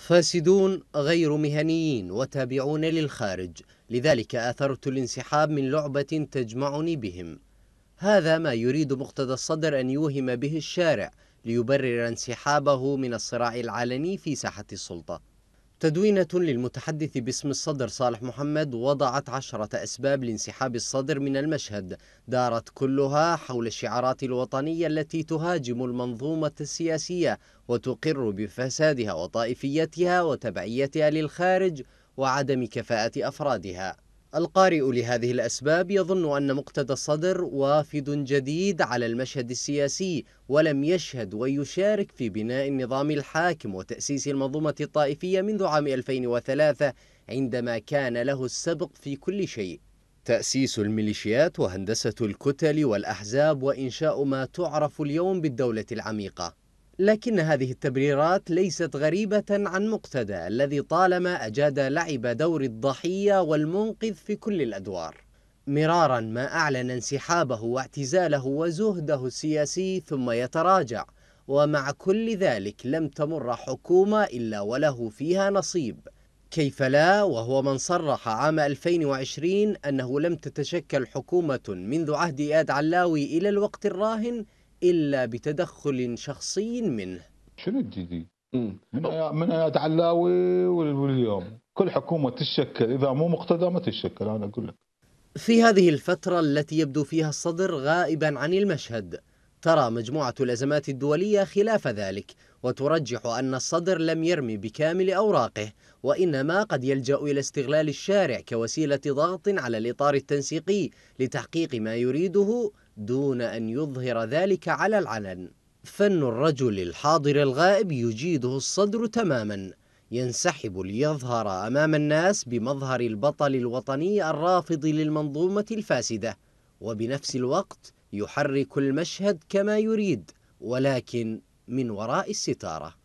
فاسدون غير مهنيين وتابعون للخارج لذلك آثرت الانسحاب من لعبة تجمعني بهم هذا ما يريد مقتدى الصدر أن يوهم به الشارع ليبرر انسحابه من الصراع العلني في ساحة السلطة تدوينة للمتحدث باسم الصدر صالح محمد وضعت عشرة أسباب لانسحاب الصدر من المشهد دارت كلها حول الشعارات الوطنية التي تهاجم المنظومة السياسية وتقر بفسادها وطائفيتها وتبعيتها للخارج وعدم كفاءة أفرادها القارئ لهذه الأسباب يظن أن مقتدى الصدر وافد جديد على المشهد السياسي ولم يشهد ويشارك في بناء النظام الحاكم وتأسيس المنظومة الطائفية منذ عام 2003 عندما كان له السبق في كل شيء تأسيس الميليشيات وهندسة الكتل والأحزاب وإنشاء ما تعرف اليوم بالدولة العميقة لكن هذه التبريرات ليست غريبة عن مقتدى الذي طالما أجاد لعب دور الضحية والمنقذ في كل الأدوار مرارا ما أعلن انسحابه واعتزاله وزهده السياسي ثم يتراجع ومع كل ذلك لم تمر حكومة إلا وله فيها نصيب كيف لا وهو من صرح عام 2020 أنه لم تتشكل حكومة منذ عهد إياد علاوي إلى الوقت الراهن إلا بتدخل شخصي منه شنو الجديد؟ من من اياد علاوي واليوم كل حكومه تتشكل اذا مو مقتدى ما تتشكل انا اقول لك في هذه الفترة التي يبدو فيها الصدر غائبا عن المشهد ترى مجموعة الأزمات الدولية خلاف ذلك وترجح أن الصدر لم يرمي بكامل أوراقه وإنما قد يلجأ إلى استغلال الشارع كوسيلة ضغط على الإطار التنسيقي لتحقيق ما يريده دون أن يظهر ذلك على العلن فن الرجل الحاضر الغائب يجيده الصدر تماما ينسحب ليظهر أمام الناس بمظهر البطل الوطني الرافض للمنظومة الفاسدة وبنفس الوقت يحرك المشهد كما يريد ولكن من وراء الستارة